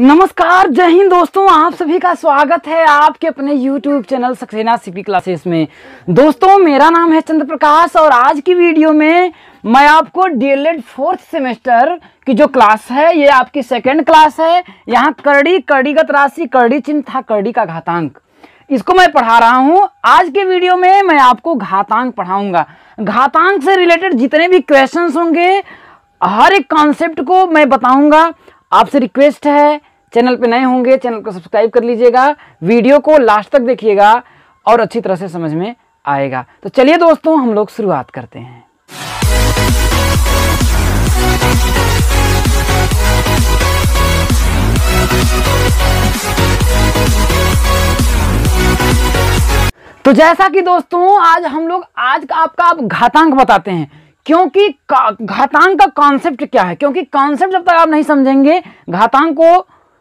नमस्कार जय हिंद दोस्तों आप सभी का स्वागत है आपके अपने YouTube channel Saxena CP classes में दोस्तों मेरा नाम है चंद्र प्रकाश और आज की वीडियो में मैं आपको डीएलएड फोर्थ सेमेस्टर की जो क्लास है ये आपकी सेकेंड क्लास है यहाँ करड़ी कड़ीगत राशि करड़ी चिन्ह था करड़ी का घातांक इसको मैं पढ़ा रहा हूँ आज के वीडियो में मैं आपको घातांक पढ़ाऊंगा घातांक से रिलेटेड जितने भी क्वेश्चन होंगे हर एक कॉन्सेप्ट को मैं बताऊंगा आपसे रिक्वेस्ट है चैनल पे नए होंगे चैनल को सब्सक्राइब कर लीजिएगा वीडियो को लास्ट तक देखिएगा और अच्छी तरह से समझ में आएगा तो चलिए दोस्तों हम लोग शुरुआत करते हैं तो जैसा कि दोस्तों आज हम लोग आज का आपका आप घातांक बताते हैं क्योंकि घातांक का कॉन्सेप्ट क्या है क्योंकि कॉन्सेप्ट जब तक आप नहीं समझेंगे घातांक को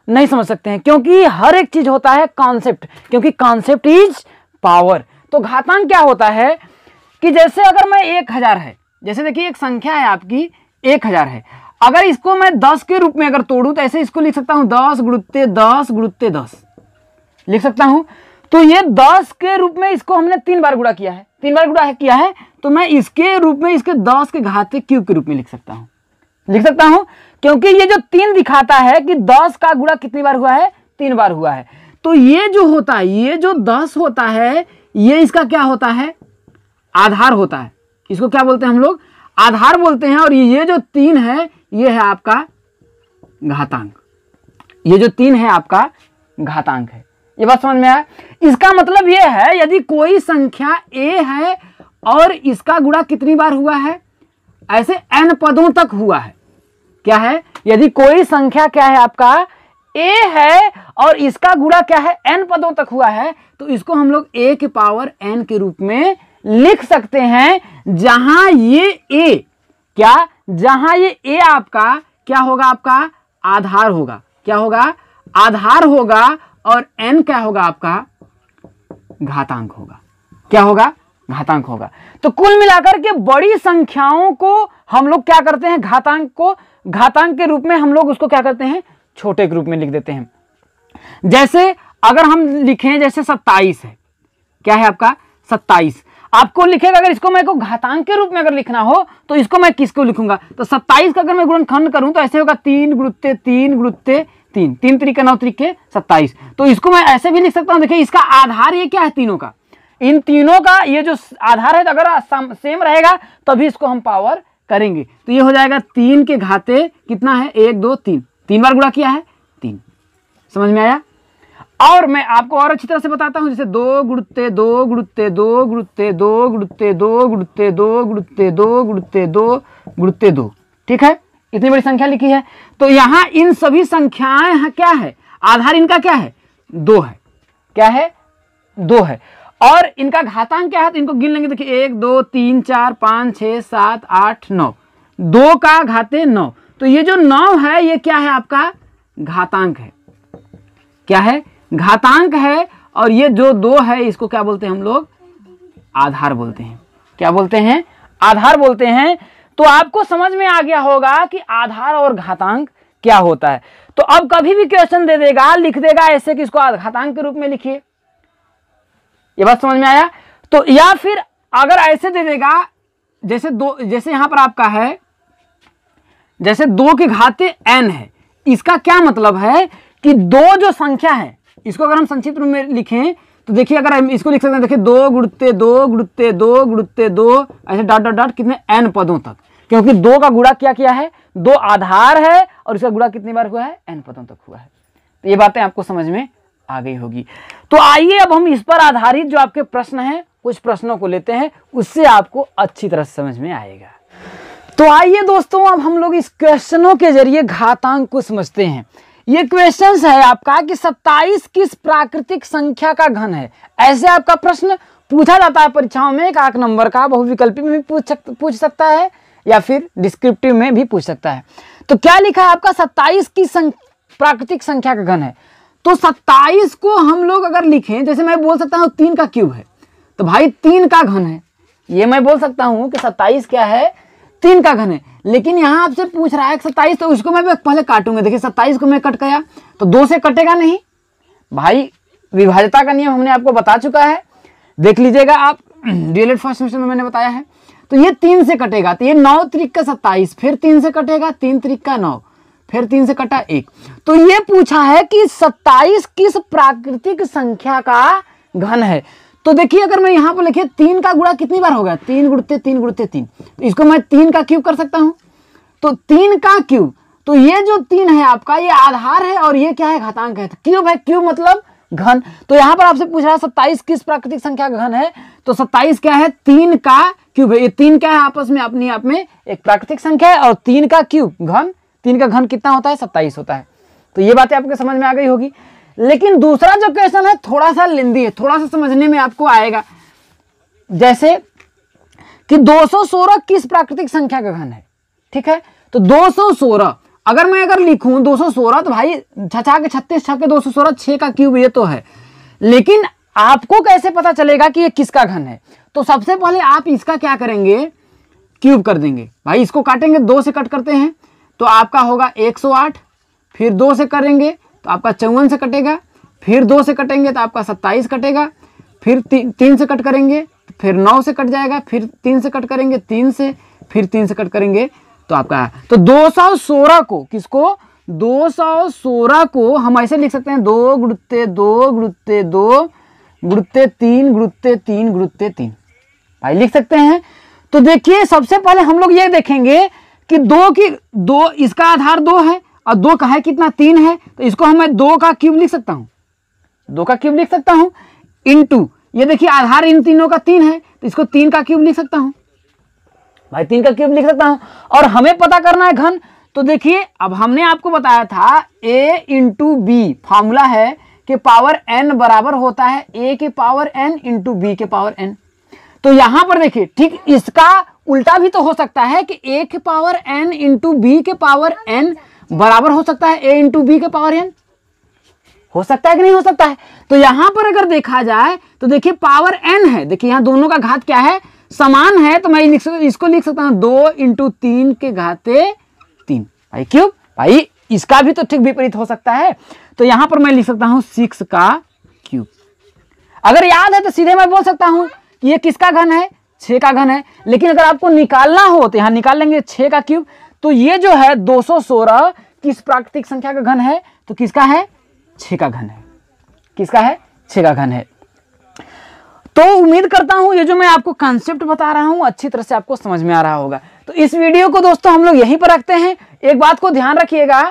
नहीं समझ सकते हैं क्योंकि हर एक चीज होता है कॉन्सेप्ट क्योंकि कॉन्सेप्ट इज पावर तो घातांक क्या होता है कि जैसे अगर मैं एक हज़ार है जैसे देखिए एक संख्या है आपकी एक हज़ार है अगर इसको मैं दस के रूप में अगर तोड़ू तो ऐसे इसको लिख सकता हूं दस गुड़ते दस गुड़ते दस लिख सकता हूं तो ये दस के रूप में इसको हमने तीन बार गुड़ा किया है तीन बार गुड़ा किया है तो मैं इसके रूप में इसके दस के घाते क्यूब के रूप में लिख सकता हूँ लिख सकता हूं क्योंकि ये जो तीन दिखाता है कि दस का गुड़ा कितनी बार हुआ है तीन बार हुआ है तो ये जो होता है ये जो दस होता है ये इसका क्या होता है आधार होता है इसको क्या बोलते हैं हम लोग आधार बोलते हैं और ये जो तीन है ये है आपका घातांक ये जो तीन है आपका घातांक है ये बात समझ में आया इसका मतलब ये है यदि कोई संख्या ए है और इसका गुड़ा कितनी बार हुआ है ऐसे एन पदों तक हुआ है क्या है यदि कोई संख्या क्या है आपका ए है और इसका गुड़ा क्या है एन पदों तक हुआ है तो इसको हम लोग ए के पावर एन के रूप में लिख सकते हैं जहां ये ए क्या जहां ये ए आपका क्या होगा आपका आधार होगा क्या होगा आधार होगा और एन क्या होगा आपका घातांक होगा क्या होगा घातांक होगा तो कुल मिलाकर के बड़ी संख्याओं को हम लोग क्या करते हैं घातांक को घातांक के रूप में हम लोग उसको क्या करते हैं छोटे के रूप में लिख देते हैं जैसे अगर हम लिखें जैसे सत्ताईस है क्या है आपका सत्ताईस आपको लिखेगा अगर इसको मैं को घातांक के रूप में अगर लिखना हो तो इसको मैं किसको लिखूंगा तो सत्ताईस का अगर मैं खंड करूं तो ऐसे होगा तीन गुरुत्ते तीन गुरुत्ते तीन तीन तरीके नौ तरीके सत्ताईस तो इसको मैं ऐसे भी लिख सकता हूं देखिए इसका आधार ये क्या है तीनों का इन तीनों का ये जो आधार है अगर सेम रहेगा तभी इसको हम पावर करेंगे तो ये हो जाएगा तीन के घाते कितना है एक दो तीन तीन बार गुणा किया है तीन समझ में आया और मैं आपको और अच्छी तरह से बताता हूं जैसे दो गुड़ते दो गुड़ते दो गुड़ते दो गुड़ते दो गुड़ते दो गुड़ते दो गुड़ते दो गुड़ते दो ठीक है इतनी बड़ी संख्या लिखी है तो यहां इन सभी संख्याएं क्या है आधार इनका क्या है दो है क्या है दो है और इनका घातांक क्या है तो इनको गिन लेंगे देखिए एक दो तीन चार पाँच छः सात आठ नौ दो का घाते नौ तो ये जो नौ है ये क्या है आपका घातांक है क्या है घातांक है और ये जो दो है इसको क्या बोलते हैं हम लोग आधार बोलते हैं क्या बोलते हैं आधार बोलते हैं तो आपको समझ में आ गया होगा कि आधार और घातांक क्या होता है तो अब कभी भी क्वेश्चन दे देगा लिख देगा ऐसे कि इसको घातांक के रूप में लिखिए ये बात समझ में आया तो या फिर अगर ऐसे दे देगा जैसे दो जैसे यहां पर आपका है जैसे दो के घाते एन है इसका क्या मतलब है कि दो जो संख्या है इसको अगर हम संक्षिप्त रूप में लिखें तो देखिए अगर हम इसको लिख सकते हैं देखिए दो गुड़ते दो गुड़ते दो गुड़ते दो ऐसे डॉट डॉट डॉट कितने एन पदों तक क्योंकि दो का गुड़ा क्या किया है दो आधार है और इसका गुड़ा कितनी बार हुआ है एन पदों तक हुआ है तो ये बातें आपको समझ में आ गई होगी तो आइए अब हम इस पर आधारित जो आपके प्रश्न हैं कुछ प्रश्नों को लेते हैं उससे आपको अच्छी तरह समझ में आएगा तो आइए दोस्तों अब हम लोग इस क्वेश्चनों के जरिए घातांक को समझते हैं ये क्वेश्चन है आपका कि 27 किस प्राकृतिक संख्या का घन है ऐसे आपका प्रश्न पूछा जाता है परीक्षाओं में एक आठ नंबर का बहुविकल्पी में भी पूछ सक, पूछ सकता है या फिर डिस्क्रिप्टिव में भी पूछ सकता है तो क्या लिखा है आपका 27 की संख्या प्राकृतिक संख्या का घन है तो सत्ताईस को हम लोग अगर लिखें जैसे मैं बोल सकता हूँ तीन का क्यूब है तो भाई तीन का घन है ये मैं बोल सकता हूँ कि सत्ताईस क्या है तीन का घन है लेकिन यहाँ आपसे पूछ रहा है सत्ताईस तो उसको मैं पहले काटूंगा देखिए सत्ताईस को मैं कट गया तो दो से कटेगा नहीं भाई विभाजता का नियम हमने आपको बता चुका है देख लीजिएगा आप डीएलएड फर्स्ट सेमेस्टर में मैंने बताया है तो ये तीन से कटेगा तो ये नौ तरीक का सत्ताईस फिर तीन से कटेगा तीन तरीक का नौ फिर तीन से कटा एक तो ये पूछा है कि सत्ताईस किस प्राकृतिक संख्या का घन है तो देखिए अगर मैं यहां पर लिखे तीन का गुड़ा कितनी बार होगा तीन गुड़ते तीन गुड़ते तीन तो इसको मैं तीन का क्यूब कर सकता हूं तो तीन का क्यूब तो ये जो तीन है आपका ये आधार है और ये क्या है घातांक है तो क्यूब है क्यूब मतलब घन तो यहां पर आपसे पूछ रहा है सत्ताईस किस प्राकृतिक संख्या का घन है तो सत्ताईस क्या है तीन का क्यूब है ये तीन क्या है आपस में अपने आप में एक प्राकृतिक संख्या है और तीन का क्यूब घन तीन का घन कितना होता है सत्ताईस होता है तो ये बातें आपको समझ में आ गई होगी लेकिन दूसरा जो क्वेश्चन है थोड़ा सा लेंदी है थोड़ा सा समझने में आपको आएगा जैसे कि 216 किस प्राकृतिक संख्या का घन है ठीक है तो 216 अगर मैं अगर लिखूं 216 तो भाई छछा के छत्तीस छ के दो सौ सोलह छह का क्यूब ये तो है लेकिन आपको कैसे पता चलेगा कि ये किसका घन है तो सबसे पहले आप इसका क्या करेंगे क्यूब कर देंगे भाई इसको काटेंगे दो से कट करते हैं तो आपका होगा 108 फिर दो से करेंगे तो आपका चौवन से कटेगा फिर दो से कटेंगे तो आपका सत्ताईस कटेगा फिर ती, तीन से कट करेंगे तो फिर नौ से कट जाएगा फिर तीन से कट करेंगे तीन से फिर तीन से कट करेंगे तो आपका तो सोलह को किसको 216 को हम ऐसे लिख सकते हैं दो गुड़ते दो गुड़ते दो गुड़ते तीन गुड़ते तीन गुड़ते तीन भाई लिख सकते हैं तो देखिए सबसे पहले हम लोग ये देखेंगे कि दो की दो इसका आधार दो है और दो का है कितना तीन है तो इसको हमें दो का क्यूब लिख सकता हूं दो का क्यूब लिख सकता हूँ इंटू ये देखिए आधार इन तीनों का तीन है तो इसको तीन का क्यूब लिख सकता हूं भाई तीन का क्यूब लिख सकता हूं और हमें पता करना है घन तो देखिए अब हमने आपको बताया था ए इंटू बी फॉर्मूला है कि पावर एन बराबर होता है ए के पावर एन इंटू बी के पावर एन तो यहां पर देखिए ठीक इसका उल्टा भी तो हो सकता है कि ए के पावर एन इंटू बी के पावर एन बराबर हो सकता है ए इंटू बी के पावर एन हो सकता है कि नहीं हो सकता है तो यहां पर अगर देखा जाए तो देखिए पावर एन है देखिए यहां दोनों का घात क्या है समान है तो मैं लिख इसको लिख सकता हूं दो इंटू तीन के घाते तीन भाई क्यों भाई इसका भी तो ठीक विपरीत हो सकता है तो यहां पर मैं लिख सकता हूं सिक्स का क्यूब अगर याद है तो सीधे मैं बोल सकता हूं कि ये किसका घन है छः का घन है लेकिन अगर आपको निकालना हो तो यहाँ निकाल लेंगे छः का क्यूब तो ये जो है 216 किस प्राकृतिक संख्या का घन है तो किसका है छः का घन है किसका है छः का घन है तो उम्मीद करता हूँ ये जो मैं आपको कॉन्सेप्ट बता रहा हूँ अच्छी तरह से आपको समझ में आ रहा होगा तो इस वीडियो को दोस्तों हम लोग यहीं पर रखते हैं एक बात को ध्यान रखिएगा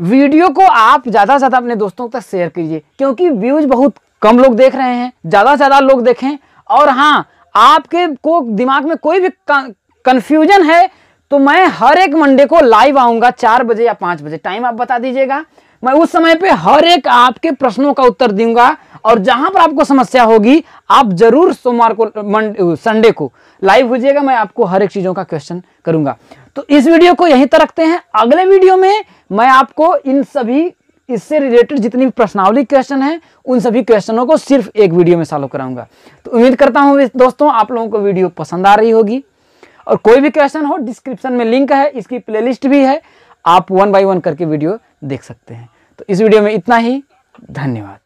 वीडियो को आप ज़्यादा से ज़्यादा अपने दोस्तों तक शेयर कीजिए क्योंकि व्यूज बहुत कम लोग देख रहे हैं ज़्यादा से ज़्यादा लोग देखें और हाँ आपके को दिमाग में कोई भी कंफ्यूजन है तो मैं हर एक मंडे को लाइव आऊंगा चार बजे या पांच बजे टाइम आप बता दीजिएगा मैं उस समय पे हर एक आपके प्रश्नों का उत्तर दूंगा और जहां पर आपको समस्या होगी आप जरूर सोमवार को संडे को लाइव जाएगा मैं आपको हर एक चीजों का क्वेश्चन करूंगा तो इस वीडियो को यहीं तक रखते हैं अगले वीडियो में मैं आपको इन सभी इससे रिलेटेड जितनी भी प्रश्नावली क्वेश्चन है उन सभी क्वेश्चनों को सिर्फ एक वीडियो में सॉल्व कराऊंगा तो उम्मीद करता हूँ दोस्तों आप लोगों को वीडियो पसंद आ रही होगी और कोई भी क्वेश्चन हो डिस्क्रिप्शन में लिंक है इसकी प्ले भी है आप वन बाई वन करके वीडियो देख सकते हैं तो इस वीडियो में इतना ही धन्यवाद